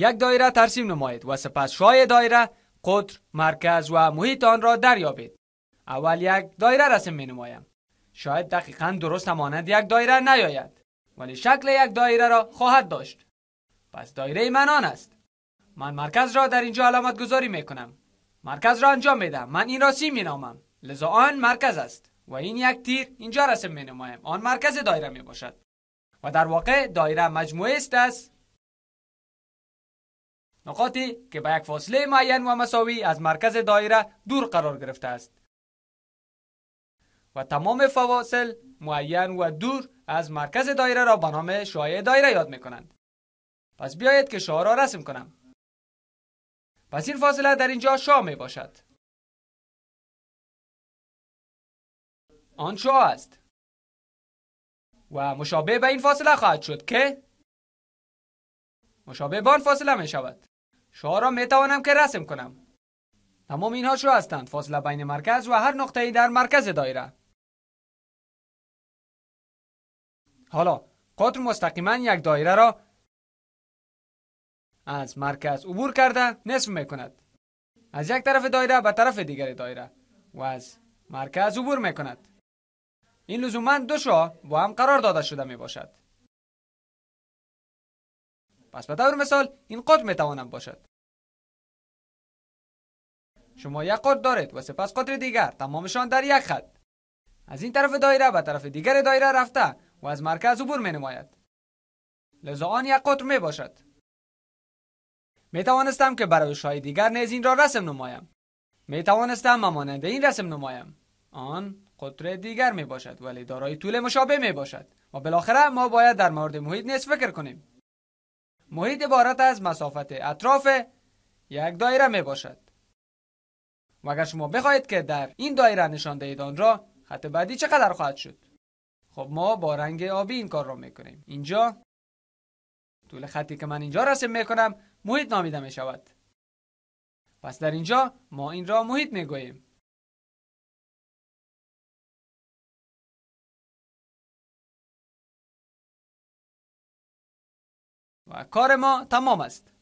یک دایره ترسیم نمایید و سپس شای دایره قطر، مرکز و محیط آن را دریابید. اول یک دایره رسم می نمایم. شاید دقیقا درست مانند یک دایره نیاید ولی شکل یک دایره را خواهد داشت. پس دایره من آن است. من مرکز را در اینجا علامت گذاری می کنم. مرکز را انجام میدم من این را سی می نامم. لذا آن مرکز است و این یک تیر اینجا رسم می نمایم. آن مرکز دایره می باشد. و در واقع دایره مجموعه است از نقاطی که به یک فاصله معین و مساوی از مرکز دایره دور قرار گرفته است و تمام فواصل معین و دور از مرکز دایره را به نام دایره یاد می کنند. پس بیایید که شاه را رسم کنم. پس این فاصله در اینجا شا می باشد. آن شما است. و مشابه به این فاصله خواهد شد که مشابه به آن فاصله می شود. شها را میتوانم که رسم کنم تمام اینها شو هستند فاصله بین مرکز و هر نقطه ای در مرکز دایره حالا قطر مستقیما یک دایره را از مرکز عبور کرده نصف می کند از یک طرف دایره به طرف دیگر دایره و از مرکز عبور می کند این لزوما دو شو با هم قرار داده شده می باشد پس به طور مثال این قطر می باشد شما یک قطر دارید و سپس قطر دیگر تمامشان در یک خط از این طرف دایره به طرف دیگر دایره رفته و از مرکز عبور می نماید لذا آن یک قطر می باشد می توانستم که برای های دیگر نیز این را رسم نمایم می توانستم ممانند این رسم نمایم آن قطر دیگر می باشد ولی دارای طول مشابه می باشد و بالاخره ما باید در مورد محیط نیز فکر کنیم محیط عبارت از مسافت اطراف یک دایره می باشد و اگر شما بخواید که در این دایره نشان دهید آن را خط بعدی چقدر خواهد شد خب ما با رنگ آبی این کار را میکنیم اینجا طول خطی که من اینجا رسم میکنم محیط نامیده میشود پس در اینجا ما این را محیط میگوییم و کار ما تمام است